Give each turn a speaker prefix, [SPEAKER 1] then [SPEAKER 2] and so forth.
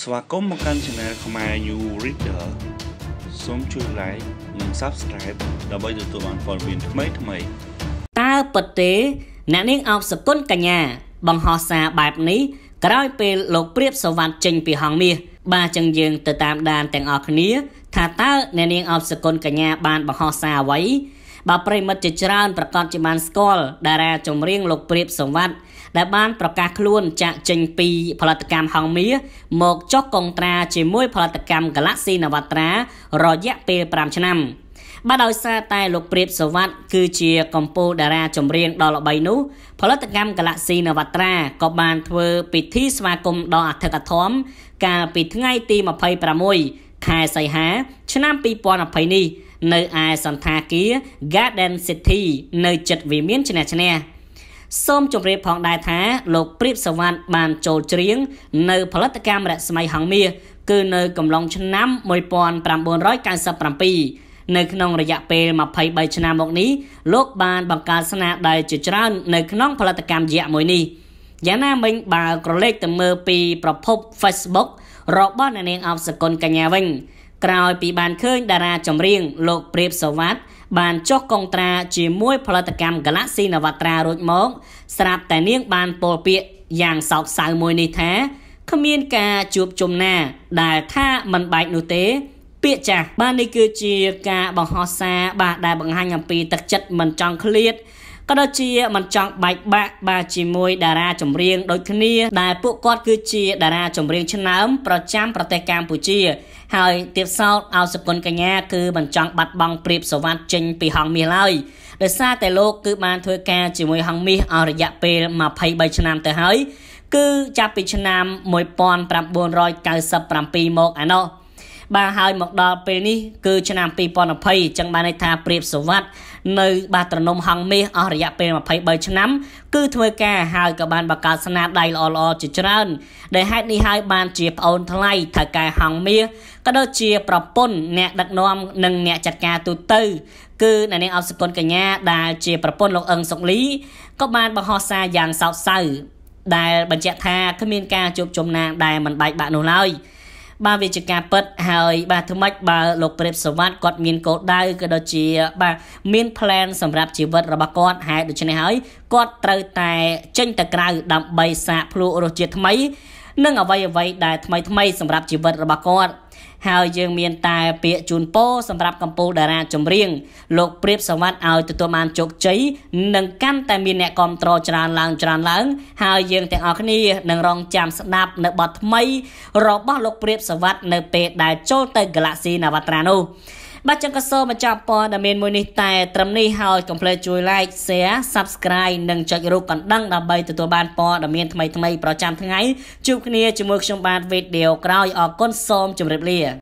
[SPEAKER 1] ស្វាគមន៍មកកាន់ Channel ខ្មែរ New Reader សូមជួយ Like និង Subscribe ដើម្បីទទួលបានព័ត៌មានថ្មីថ្មីតើពិតទេអ្នកនាងអោបសគុណកញ្ញាបង្ហោះសារបែបនេះក្រោយពេលលោកព្រាបសវណ្ណចេញពីហងមាសបាទចឹងយើង ទៅតាមដានទាំងអស់គ្នា ថាតើអ្នកនាងអោបសគុណកញ្ញាបានបង្ហោះសារអ្វីបើប្រិមិត្តជាច្រើនប្រកាសជាបានស្គាល់តារាចម្រៀងលោកព្រាបសង្វាត់ដែលបានប្រកាសខ្លួនចាក់ចេញពី ផលិតកម្មហងមាសមកចុះកងត្រាជាមួយ ផលិតកម្ម Galaxy Navatra រយៈពេល5ឆ្នាំបាទដោយសារតែលោកព្រាបសវັດគឺជាកម្ពុជាតារាចម្រៀងដ៏ល្បីនោះផលិតកម្ម Galaxy Navatra ក៏បានធ្វើ ពិធីស្វាគមន៍ដល់អធិកធម កាលពីថ្ងៃ ទី26ខែសីហា ឆ្នាំ2020នេះនៅឯសន្តាគារ Garden City នៅជិតវិមានឆ្នះឆ្នះសូមជម្រាបផងដែរថាលោកព្រាបសវណ្ណបានចូលច្រៀងនៅ ផលិតកម្មរស្មីហង្សមាសគឺនៅកំឡុងឆ្នាំ1997នៅក្នុងរយៈពេល23ឆ្នាំមកនេះលោកបានបង្កើតស្នាដៃជាច្រើន នៅក្នុងផលិតកម្មយៈមួយនេះយ៉ាងណាមិញបើក្រឡេកទៅមើលពី ប្រភព Facebook របស់អ្នកនាងអបសកុនកញ្ញាវិញក្រោយពីបានឃើញតារាចម្រៀងលោកព្រាបសវ័តបានចុះកងត្រាជាមួយ ផលិតកម្ម Galaxy Navatra រួចមក ស្រាប់តែនាងបានពោលពាក្យយ៉ាងសោកសៅមួយនេះថាគ្មានការជួបជុំណា ដែលថាមិនបែកនោះទេ ពាក្យចាស់បាននេះគឺជា ការបង្ហោះសារបាទដែលបង្ហាញអំពីទឹកចិត្តមិនចង់ឃ្លាតក៏ដូចជាមិនចង់បែកបាក់បាទជាមួយតារាចម្រៀងដូចគ្នា ដែលពួកគាត់គឺជាតារាចម្រៀងឆ្នើមប្រចាំប្រទេសកម្ពុជាហើយទៀតសោតអោសុគន្ធកញ្ញាគឺមិនចង់បាត់បង់ព្រៀបសវត្ថចេញពីហងមាសឡើយដោយសារតែលោកគឺបានធ្វើការជាមួយហងមាសអស់រយៈពេល23ឆ្នាំទៅហើយគឺចាប់ពីឆ្នាំ1997មកឯណោះបាទហើយមកដល់ពេលនេះ គឺឆ្នាំ2020អញ្ចឹងបានន័យថាព្រាបសវັດនៅ បាទត្រនំហងមាសអស់រយៈពេល23ឆ្នាំគឺធ្វើការហើយក៏បានបង្កើតស្នាដៃល្អល្អជាច្រើនដែលហេតុនេះហើយបានជាប្អូន ថ្លៃថៅកែហងមាសក៏ដូចជាប្រពន្ធអ្នកដឹកនាំនិងអ្នកចាត់ការទូទៅគឺនៅនាងអបសគុណកញ្ញាដែលជាប្រពន្ធលោកអឹងសុកលីក៏បានបង្ហោះសារយ៉ាងសោកសៅដែលបញ្ជាក់ថាគ្មានការជួបជុំណាងដែលមិនបែកបាក់នោះឡើយ។បាទវាជាការពិត ហើយបាទថ្មិចបើលោកព្រាបសវត្តគាត់មានកោដៅក៏ដូចជាបាទមាន plan សម្រាប់ជីវិតរបស់គាត់ហើយដូច្នេះហើយគាត់ត្រូវតែចេញទៅក្រៅដើម្បីសាកភ្លក់រសជាតិថ្មីនិងអ្វីអ្វីដែលថ្មីថ្មីសម្រាប់ជីវិតរបស់គាត់ហើយយើងមានតែពាក្យជូនពរសម្រាប់កម្ពុជាតារាចម្រៀងលោកព្រាបសវត្តឲ្យទទួលបានជោគជ័យនិងកាន់តែមានអ្នកគ្រប់គ្រងច្រើនឡើងច្រើនឡើង ហើយយើងទាំងអស់គ្នានឹងរងចាំស្ដាប់នៅបទថ្មីរបស់លោកព្រាបសវត្តនៅពេលដែលចូលទៅ Galaxy Navatra នោះបាទចឹងក៏សូមបញ្ចប់ព័ត៌មានមួយនេះតែត្រឹមនេះហើយកុំភ្លេចជួយ like share subscribe និងចុចរូបកណ្ដឹងដើម្បីទទួលបានព័ត៌មានថ្មីៗប្រចាំថ្ងៃជួបគ្នាជាមួយខ្ញុំបាទវីដេអូក្រោយអរគុណសូមជម្រាបលា